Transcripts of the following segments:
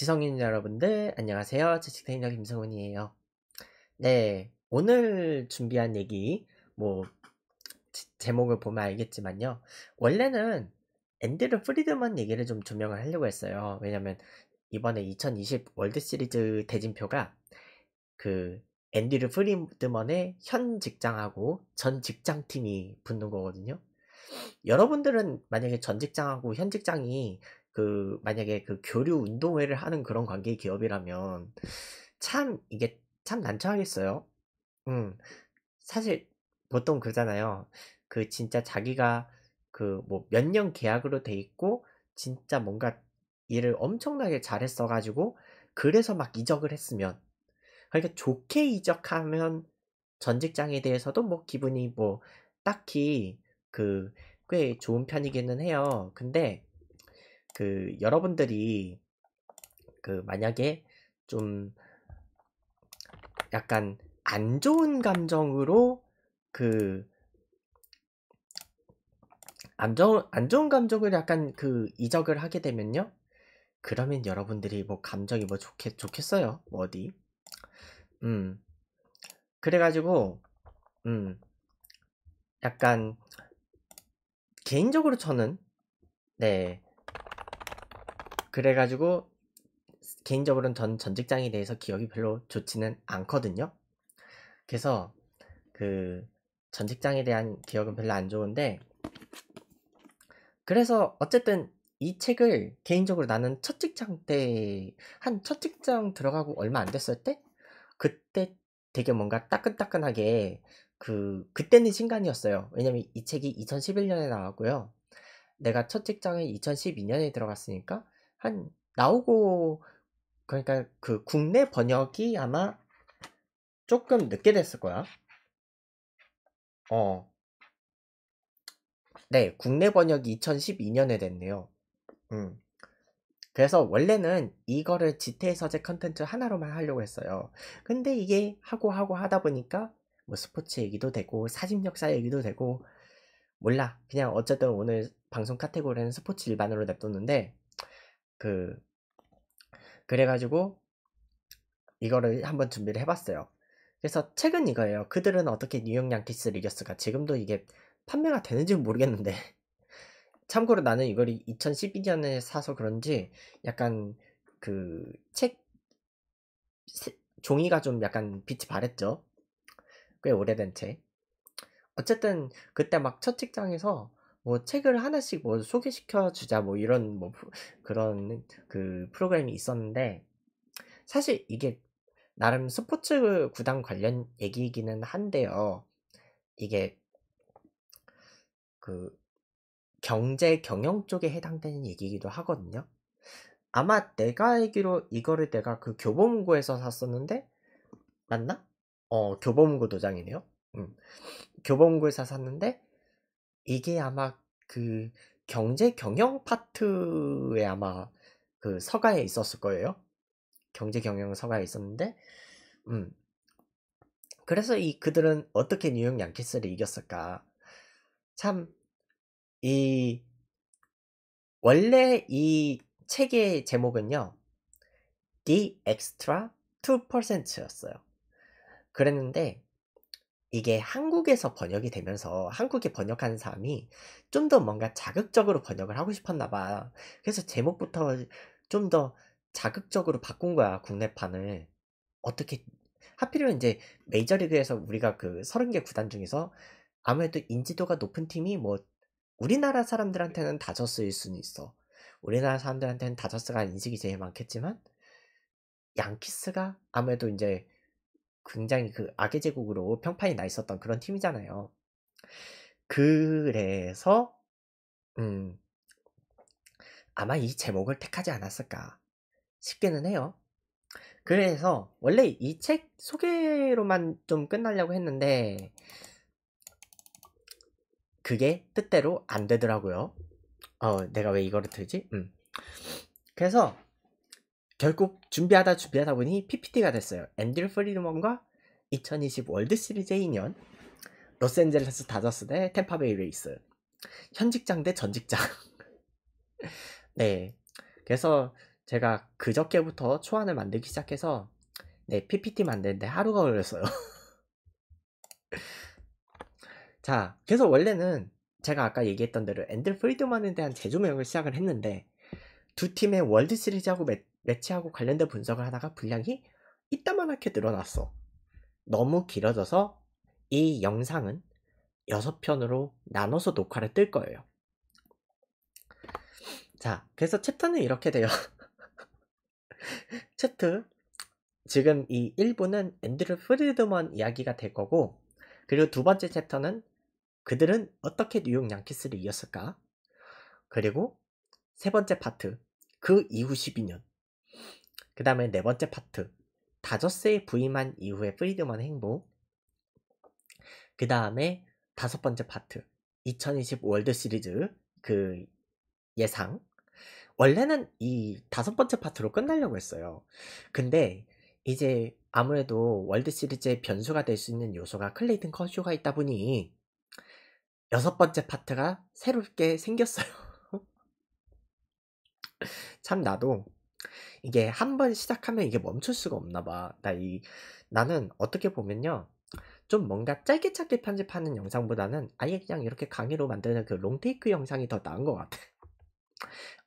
지성인 여러분들 안녕하세요. 재직대인역 김성훈이에요. 네, 오늘 준비한 얘기 뭐 지, 제목을 보면 알겠지만요. 원래는 앤드류 프리드먼 얘기를 좀 조명을 하려고 했어요. 왜냐면 이번에 2020 월드 시리즈 대진표가 그 앤드류 프리드먼의 현 직장하고 전 직장 팀이 붙는 거거든요. 여러분들은 만약에 전 직장하고 현 직장이 그 만약에 그 교류 운동회를 하는 그런 관계 기업이라면 참 이게 참 난처하겠어요. 음 사실 보통 그러잖아요. 그 진짜 자기가 그 뭐 몇 년 계약으로 돼 있고 진짜 뭔가 일을 엄청나게 잘했어 가지고 그래서 막 이적을 했으면 그러니까 좋게 이적하면 전 직장에 대해서도 뭐 기분이 뭐 딱히 그 꽤 좋은 편이기는 해요. 근데 그 여러분들이 그 만약에 좀 약간 안 좋은 감정으로 그 안 좋은, 안 좋은 감정을 약간 그 이적을 하게 되면요. 그러면 여러분들이 뭐 감정이 뭐 좋겠, 좋겠어요. 뭐 어디. 음. 그래가지고, 음. 약간, 개인적으로 저는, 네. 그래가지고 개인적으로는 전 전 직장에 대해서 기억이 별로 좋지는 않거든요. 그래서 그 전 직장에 대한 기억은 별로 안 좋은데 그래서 어쨌든 이 책을 개인적으로 나는 첫 직장 때 한 첫 직장 들어가고 얼마 안 됐을 때 그때 되게 뭔가 따끈따끈하게 그 그때는 신간이었어요. 왜냐면 이 책이 2011년에 나왔고요. 내가 첫 직장에 2012년에 들어갔으니까 한 나오고 그러니까 그 국내 번역이 아마 조금 늦게 됐을 거야. 어. 네, 국내 번역이 2012년에 됐네요. 음. 그래서 원래는 이거를 지태 서재 컨텐츠 하나로만 하려고 했어요. 근데 이게 하고 하고 하다 보니까 뭐 스포츠 얘기도 되고 사진 역사 얘기도 되고 몰라. 그냥 어쨌든 오늘 방송 카테고리는 스포츠 일반으로 냅뒀는데 그 그래가지고 이거를 한번 준비를 해봤어요. 그래서 책은 이거예요. 그들은 어떻게 뉴욕 양키스 리겨스가 지금도 이게 판매가 되는지 는 모르겠는데 참고로 나는 이걸 2012년에 사서 그런지 약간 그 책 종이가 좀 약간 빛이 바랬죠. 꽤 오래된 책. 어쨌든 그때 막첫직장에서 뭐 책을 하나씩 뭐 소개시켜 주자 뭐 이런 뭐 그런 그 프로그램이 있었는데 사실 이게 나름 스포츠 구단 관련 얘기이기는 한데요. 이게 그 경제 경영 쪽에 해당되는 얘기이기도 하거든요. 아마 내가 알기로 이거를 내가 그 교보문고에서 샀었는데 맞나? 어 교보문고 도장이네요. 음. 교보문고에서 샀는데 이게 아마 그 경제 경영 파트에 아마 그 서가에 있었을 거예요. 경제 경영 서가에 있었는데, 음. 그래서 이 그들은 어떻게 뉴욕 양키스를 이겼을까? 참, 이, 원래 이 책의 제목은요, The Extra 2%였어요. 그랬는데, 이게 한국에서 번역이 되면서 한국에 번역하는 사람이 좀 더 뭔가 자극적으로 번역을 하고 싶었나 봐. 그래서 제목부터 좀 더 자극적으로 바꾼 거야, 국내판을. 어떻게, 하필이면 이제 메이저리그에서 우리가 그 30개 구단 중에서 아무래도 인지도가 높은 팀이 뭐 우리나라 사람들한테는 다저스일 수는 있어. 우리나라 사람들한테는 다저스가 인식이 제일 많겠지만 양키스가 아무래도 이제 굉장히 그 악의 제국으로 평판이 나 있었던 그런 팀이잖아요. 그래서 음 아마 이 제목을 택하지 않았을까 싶기는 해요. 그래서 원래 이 책 소개로만 좀 끝나려고 했는데 그게 뜻대로 안 되더라고요. 어, 내가 왜 이거를 들지? 음. 그래서 결국 준비하다 준비하다 보니 PPT가 됐어요. 앤드류 프리드먼과 2020 월드 시리즈 2년 로스앤젤레스 다저스 대 템파베이 레이스 현직장 대 전직장 네 그래서 제가 그저께부터 초안을 만들기 시작해서 네 PPT 만드는데 하루가 걸렸어요 자 그래서 원래는 제가 아까 얘기했던 대로 앤드 프리드먼에 대한 재조명을 시작을 했는데 두 팀의 월드 시리즈하고 매, 매체하고 관련된 분석을 하다가 분량이 이따만하게 늘어났어. 너무 길어져서 이 영상은 6편으로 나눠서 녹화를 뜰 거예요. 자, 그래서 챕터는 이렇게 돼요. 챕터 지금 이 1부는 앤드류 프리드먼 이야기가 될 거고 그리고 두 번째 챕터는 그들은 어떻게 뉴욕 양키스를 이겼을까? 그리고 세 번째 파트 그 이후 12년 그 다음에 네 번째 파트. 다저스에 부임한 이후의 프리드먼 행보. 그 다음에 다섯 번째 파트. 2020 월드 시리즈 그 예상. 원래는 이 다섯 번째 파트로 끝나려고 했어요. 근데 이제 아무래도 월드 시리즈의 변수가 될 수 있는 요소가 클레이튼 커쇼가 있다 보니 여섯 번째 파트가 새롭게 생겼어요. 참 나도 이게 한 번 시작하면 이게 멈출 수가 없나 봐. 나 그러니까 이, 나는 어떻게 보면요. 좀 뭔가 짧게 짧게 편집하는 영상보다는 아예 그냥 이렇게 강의로 만드는 그 롱테이크 영상이 더 나은 것 같아.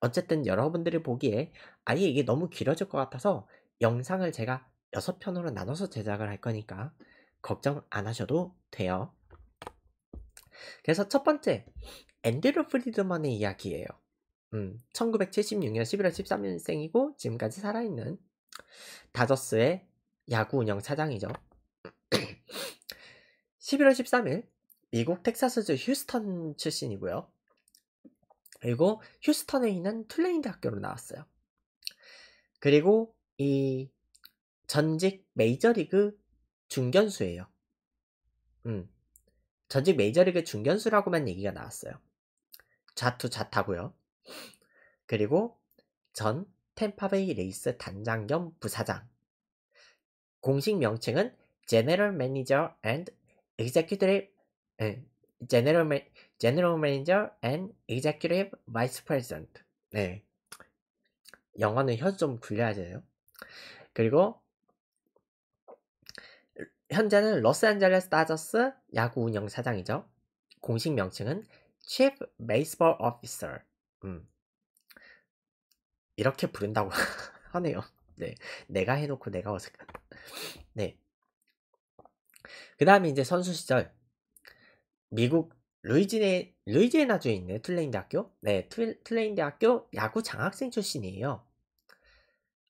어쨌든 여러분들이 보기에 아예 이게 너무 길어질 것 같아서 영상을 제가 6편으로 나눠서 제작을 할 거니까 걱정 안 하셔도 돼요. 그래서 첫 번째, 앤드류 프리드먼의 이야기예요. 음, 1976년 11월 13년생이고 지금까지 살아있는 다저스의 야구 운영 사장이죠. 11월 13일 미국 텍사스주 휴스턴 출신이고요. 그리고 휴스턴에 있는 툴레인 대학교로 나왔어요. 그리고 이 전직 메이저리그 중견수예요. 음. 전직 메이저리그 중견수라고만 얘기가 나왔어요. 좌투 좌타고요. 그리고 전 템파베이 레이스 단장 겸 부사장. 공식 명칭은 General Manager and Executive 네, General, Ma, General Manager and Executive Vice President. 네. 영어는 혀좀 굴려야 돼요. 그리고 현재는 로스앤젤레스 다저스 야구 운영 사장이죠. 공식 명칭은 Chief Baseball Officer. 음. 이렇게 부른다고 하네요. 네. 내가 해놓고 내가 어색한. 네. 그 다음에 이제 선수 시절. 미국 루이지네, 루이지애나주에 있는 툴레인 대학교? 네, 툴레인 대학교 야구 장학생 출신이에요.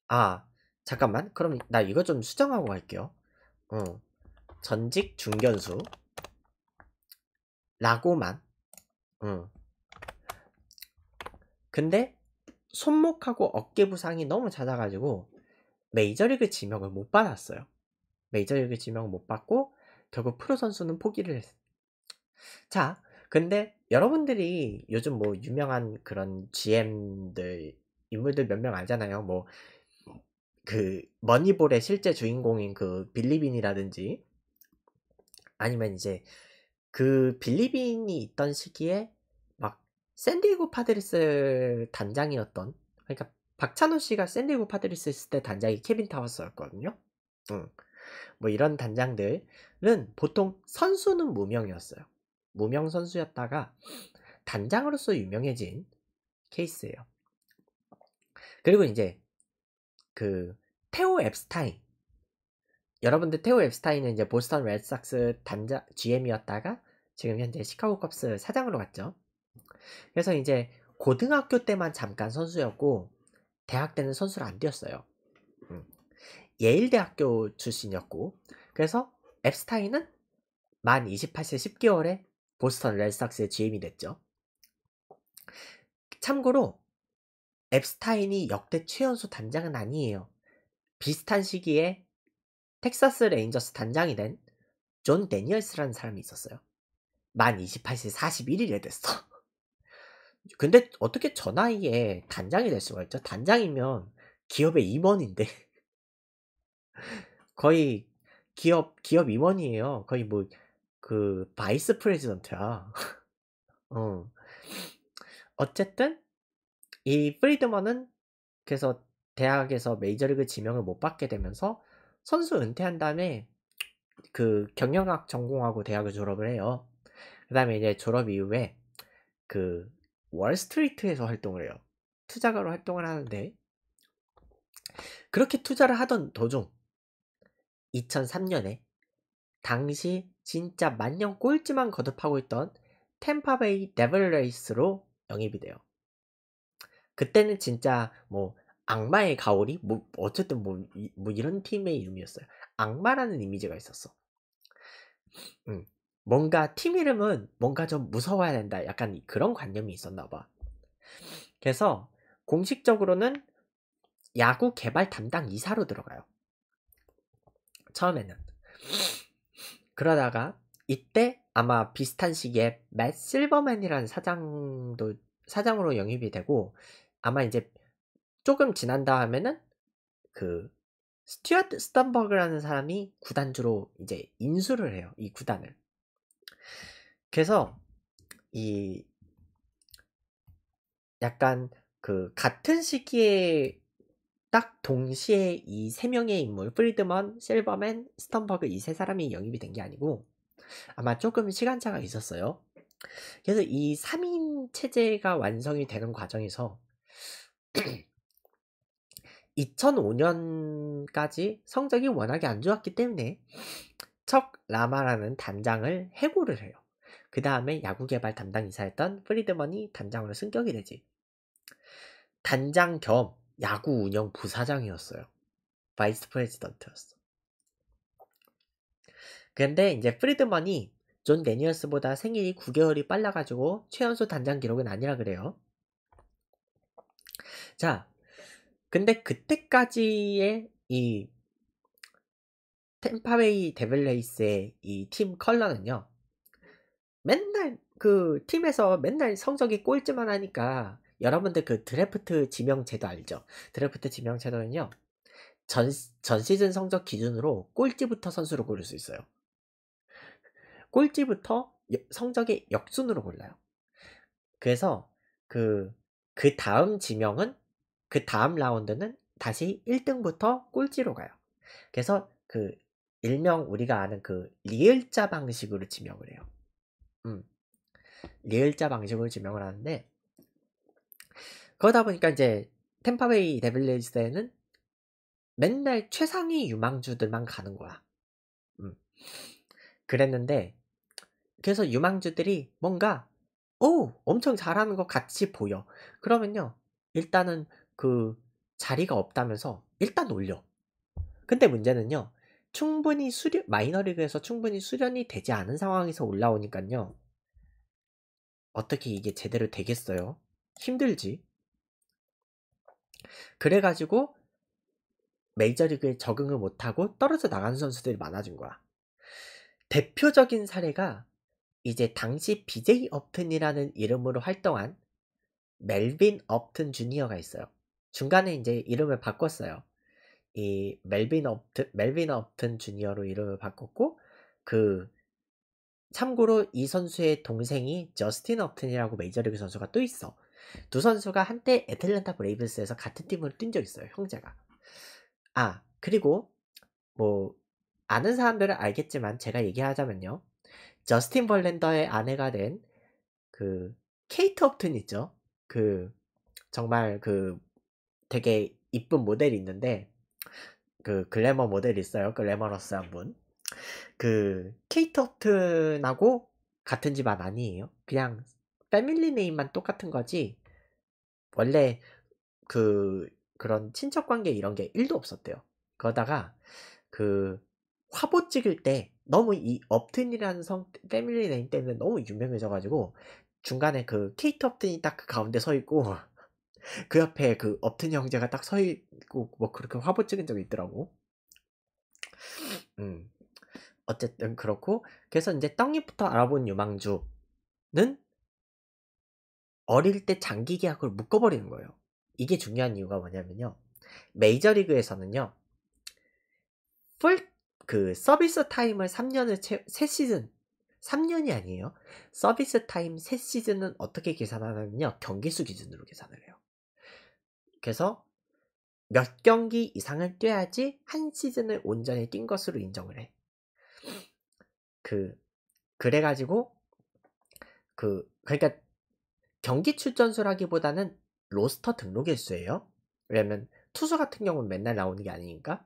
아, 잠깐만. 그럼 나 이거 좀 수정하고 갈게요. 어, 전직 중견수. 라고만. 응. 어. 근데 손목하고 어깨 부상이 너무 잦아가지고 메이저리그 지명을 못 받았어요. 메이저리그 지명을 못 받고 결국 프로 선수는 포기를 했어요. 자, 근데 여러분들이 요즘 뭐 유명한 그런 GM들 인물들 몇 명 알잖아요. 뭐 그 머니볼의 실제 주인공인 그 빌리빈이라든지 아니면 이제 그 빌리빈이 있던 시기에 샌디에고 파드리스 단장이었던 그러니까 박찬호 씨가 샌디에고 파드리스 있을 때 단장이 케빈 타워스였거든요. 응. 뭐 이런 단장들은 보통 선수는 무명이었어요. 무명 선수였다가 단장으로서 유명해진 케이스예요. 그리고 이제 그 테오 앱스타인 여러분들 테오 앱스타인은 이제 보스턴 레드삭스 단장 GM이었다가 지금 현재 시카고 컵스 사장으로 갔죠. 그래서 이제 고등학교 때만 잠깐 선수였고 대학 때는 선수를 안 뛰었어요. 음. 예일대학교 출신이었고 그래서 앱스타인은 만 28세 10개월에 보스턴 레드삭스의 GM이 됐죠. 참고로 앱스타인이 역대 최연소 단장은 아니에요. 비슷한 시기에 텍사스 레인저스 단장이 된 존 데니얼스라는 사람이 있었어요. 만 28세 41일에 됐어. 근데 어떻게 저 나이에 단장이 될 수가 있죠? 단장이면 기업의 임원인데 거의 기업 기업 임원이에요. 거의 뭐 그 바이스 프레지던트야. 어. 어쨌든 이 프리드먼은 그래서 대학에서 메이저리그 지명을 못 받게 되면서 선수 은퇴한 다음에 그 경영학 전공하고 대학을 졸업을 해요. 그 다음에 이제 졸업 이후에 그 월스트리트에서 활동을 해요. 투자가로 활동을 하는데 그렇게 투자를 하던 도중 2003년에 당시 진짜 만년 꼴찌만 거듭하고 있던 템파베이 데블레이스로 영입이 돼요. 그때는 진짜 뭐 악마의 가오리 뭐 어쨌든 뭐, 뭐 이런 팀의 이름이었어요. 악마라는 이미지가 있었어. 음, 뭔가 팀 이름은 뭔가 좀 무서워야 된다. 약간 그런 관념이 있었나 봐. 그래서 공식적으로는 야구 개발 담당 이사로 들어가요. 처음에는. 그러다가 이때 아마 비슷한 시기에 맷 실버맨이라는 사장도 사장으로 영입이 되고 아마 이제 조금 지난 다음에는 그 스튜어트 스턴버그라는 사람이 구단주로 이제 인수를 해요. 이 구단을. 그래서 이 약간 그 같은 시기에 딱 동시에 이 세 명의 인물 프리드먼, 실버맨, 스턴버그 이 세 사람이 영입이 된 게 아니고 아마 조금 시간차가 있었어요. 그래서 이 3인 체제가 완성이 되는 과정에서 2005년까지 성적이 워낙에 안 좋았기 때문에 척 라마라는 단장을 해고를 해요. 그 다음에 야구개발 담당 이사였던 프리드먼이 단장으로 승격이 되지. 단장 겸 야구 운영 부사장이었어요. 바이스 프레지던트였어. 그런데 이제 프리드먼이 존 데니얼스보다 생일이 9개월이 빨라가지고 최연소 단장 기록은 아니라 그래요. 자, 근데 그때까지의 이 템파웨이 데빌레이스의 이 팀 컬러는요. 맨날 그 팀에서 맨날 성적이 꼴찌만 하니까 여러분들 그 드래프트 지명제도 알죠? 드래프트 지명제도는요. 전, 전 시즌 성적 기준으로 꼴찌부터 선수로 고를 수 있어요. 꼴찌부터 성적의 역순으로 골라요. 그래서 그, 그 다음 지명은 그 다음 라운드는 다시 1등부터 꼴찌로 가요. 그래서 그 일명 우리가 아는 그 리을자 방식으로 지명을 해요. 음, 예을자 방식으로 지명을 하는데 그러다 보니까 이제 템파베이 데빌리스에는 맨날 최상위 유망주들만 가는 거야. 음. 그랬는데 그래서 유망주들이 뭔가 오 엄청 잘하는 것 같이 보여. 그러면요 일단은 그 자리가 없다면서 일단 올려. 근데 문제는요 충분히 수련 마이너리그에서 충분히 수련이 되지 않은 상황에서 올라오니까요. 어떻게 이게 제대로 되겠어요? 힘들지. 그래가지고 메이저리그에 적응을 못하고 떨어져 나간 선수들이 많아진 거야. 대표적인 사례가 이제 당시 BJ 업튼이라는 이름으로 활동한 멜빈 업튼 주니어가 있어요. 중간에 이제 이름을 바꿨어요. 이 멜빈 업튼 멜빈 업튼 주니어로 이름을 바꿨고 그 참고로 이 선수의 동생이 저스틴 업튼이라고 메이저리그 선수가 또 있어. 두 선수가 한때 애틀랜타 브레이브스에서 같은 팀으로 뛴 적 있어요, 형제가. 아, 그리고 뭐 아는 사람들은 알겠지만 제가 얘기하자면요. 저스틴 벌렌더의 아내가 된 그 케이트 업튼 있죠. 그 정말 그 되게 이쁜 모델이 있는데 그 글래머 모델 있어요. 글래머러스한 분. 그 케이트 허튼하고 같은 집안 아니에요. 그냥 패밀리 네임만 똑같은 거지. 원래 그 그런 친척 관계 이런 게 1도 없었대요. 그러다가 그 화보 찍을 때 너무 이 업튼이라는 성 패밀리 네임 때문에 너무 유명해져 가지고 중간에 그 케이트 업튼이 딱 그 가운데 서 있고 그 앞에 그 엎튼 형제가 딱 서 있고 뭐 그렇게 화보 찍은 적이 있더라고. 음. 어쨌든 그렇고 그래서 이제 떡잎부터 알아본 유망주는 어릴 때 장기 계약을 묶어버리는 거예요. 이게 중요한 이유가 뭐냐면요. 메이저리그에서는요. 풀 그 서비스 타임을 3년을 채, 3시즌 3년이 아니에요. 서비스 타임 3시즌은 어떻게 계산하냐면요. 경기수 기준으로 계산을 해요. 그래서 몇 경기 이상을 뛰어야지 한 시즌을 온전히 뛴 것으로 인정을 해. 그 그래가지고 그 그러니까 경기 출전수라기보다는 로스터 등록 일수예요. 왜냐면 투수 같은 경우는 맨날 나오는 게 아니니까.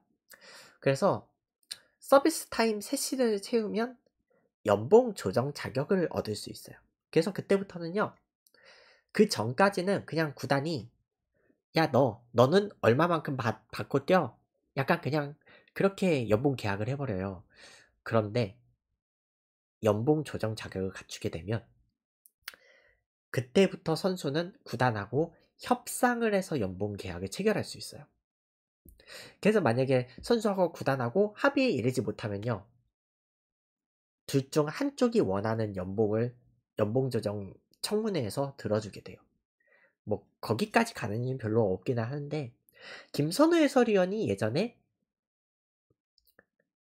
그래서 서비스 타임 3시즌을 채우면 연봉 조정 자격을 얻을 수 있어요. 그래서 그때부터는요. 그 전까지는 그냥 구단이 야너 너는 얼마만큼 받, 받고 뛰어 약간 그냥 그렇게 연봉 계약을 해버려요 그런데 연봉 조정 자격을 갖추게 되면 그때부터 선수는 구단하고 협상을 해서 연봉 계약을 체결할 수 있어요. 그래서 만약에 선수하고 구단하고 합의에 이르지 못하면요. 둘 중 한쪽이 원하는 연봉을 연봉 조정 청문회에서 들어주게 돼요. 뭐 거기까지 가는 일은 별로 없긴 하는데 김선우 해설위원이 예전에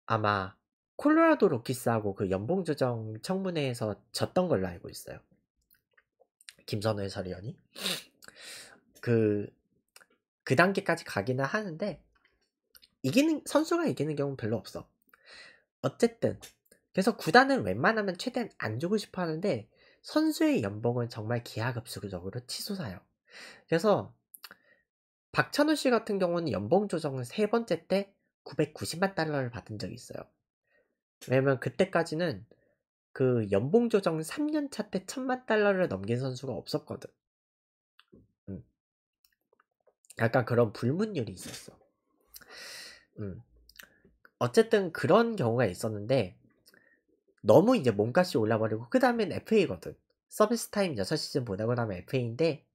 아마 콜로라도 로키스하고 그 연봉 조정 청문회에서 졌던 걸로 알고 있어요. 김선우 해설위원이 그그 그 단계까지 가기는 하는데 이기는 선수가 이기는 경우는 별로 없어. 어쨌든 그래서 구단은 웬만하면 최대한 안 주고 싶어 하는데 선수의 연봉은 정말 기하급수적으로 치솟아요. 그래서 박찬호 씨 같은 경우는 연봉 조정은 세 번째 때 990만 달러를 받은 적이 있어요. 왜냐면 그때까지는 그 연봉 조정 3년 차때 1000만 달러를 넘긴 선수가 없었거든. 음. 약간 그런 불문율이 있었어. 음. 어쨌든 그런 경우가 있었는데 너무 이제 몸값이 올라버리고 그 다음엔 FA거든. 서비스 타임 6시즌 보내고 나면 FA인데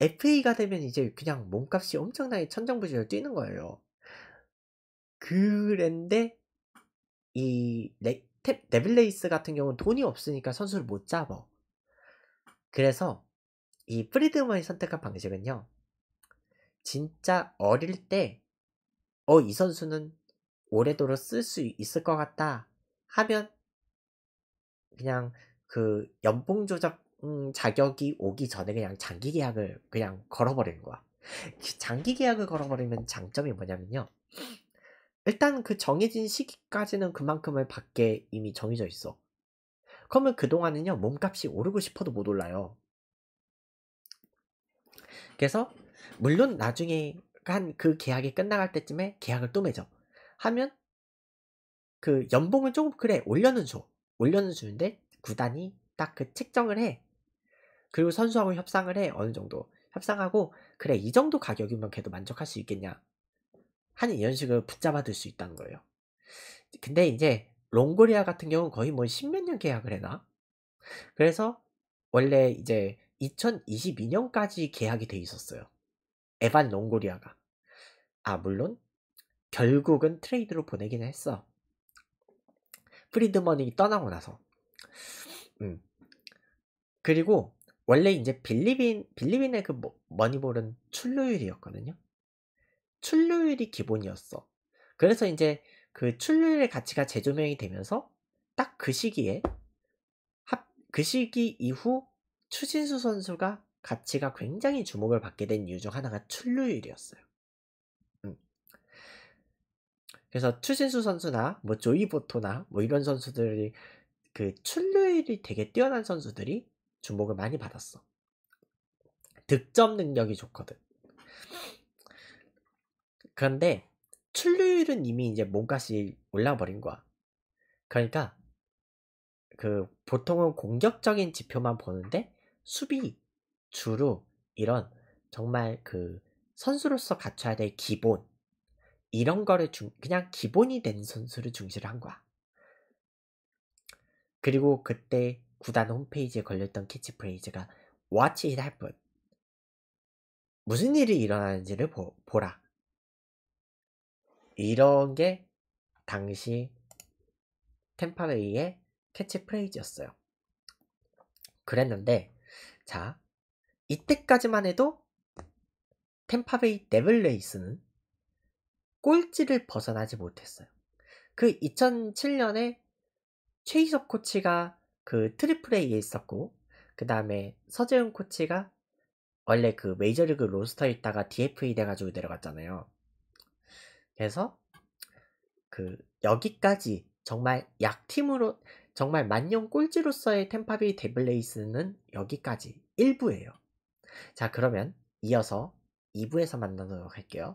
FA가 되면 이제 그냥 몸값이 엄청나게 천정부지로 뛰는 거예요. 그런데 이 레, 탭, 네빌레이스 같은 경우는 돈이 없으니까 선수를 못 잡아. 그래서 이 프리드먼이 선택한 방식은요. 진짜 어릴 때 어 이 선수는 오래도록 쓸 수 있을 것 같다 하면 그냥 그 연봉 조작 음, 자격이 오기 전에 그냥 장기 계약을 그냥 걸어버리는 거야. 장기 계약을 걸어버리면 장점이 뭐냐면요. 일단 그 정해진 시기까지는 그만큼을 받게 이미 정해져 있어. 그러면 그동안은요, 몸값이 오르고 싶어도 못 올라요. 그래서, 물론 나중에 한 그 계약이 끝나갈 때쯤에 계약을 또 맺어. 하면, 그 연봉을 조금 그래, 올려는 줘. 올려주는데 는 구단이 딱 그 책정을 해. 그리고 선수하고 협상을 해. 어느 정도. 협상하고 그래 이 정도 가격이면 걔도 만족할 수 있겠냐. 하는 이런 식으로 붙잡아둘 수 있다는 거예요. 근데 이제 롱고리아 같은 경우는 거의 뭐 십몇 년 계약을 해놔 그래서 원래 이제 2022년까지 계약이 돼 있었어요. 에반 롱고리아가. 아 물론 결국은 트레이드로 보내긴 했어. 프리드먼이 떠나고 나서 음. 그리고 원래 이제 빌리빈 빌리빈의 그 뭐, 머니볼은 출루율이었거든요. 출루율이 기본이었어. 그래서 이제 그 출루율의 가치가 재조명이 되면서 딱 그 시기에 합, 그 시기 이후 추신수 선수가 가치가 굉장히 주목을 받게 된 이유 중 하나가 출루율이었어요. 그래서 추신수 선수나 뭐 조이보토나 뭐 이런 선수들이 그 출루율이 되게 뛰어난 선수들이 주목을 많이 받았어. 득점 능력이 좋거든. 그런데 출루율은 이미 이제 몸값이 올라버린 거야. 그러니까 그 보통은 공격적인 지표만 보는데 수비 주로 이런 정말 그 선수로서 갖춰야 될 기본 이런 거를 중, 그냥 기본이 된 선수를 중시를 한 거야. 그리고 그때 구단 홈페이지에 걸렸던 캐치프레이즈가 Watch it happen. 무슨 일이 일어나는지를 보, 보라. 이런 게 당시 템파베이의 캐치프레이즈였어요. 그랬는데 자 이때까지만 해도 템파베이 데블레이스는 꼴찌를 벗어나지 못했어요. 그 2007년에 최희석 코치가 그 트리플 A에 있었고 그 다음에 서재훈 코치가 원래 그 메이저리그 로스터에 있다가 DFA 돼가지고 내려갔잖아요. 그래서 그 여기까지 정말 약팀으로 정말 만년 꼴찌로서의 템파비 데블레이스는 여기까지 1부예요. 자 그러면 이어서 2부에서 만나도록 할게요.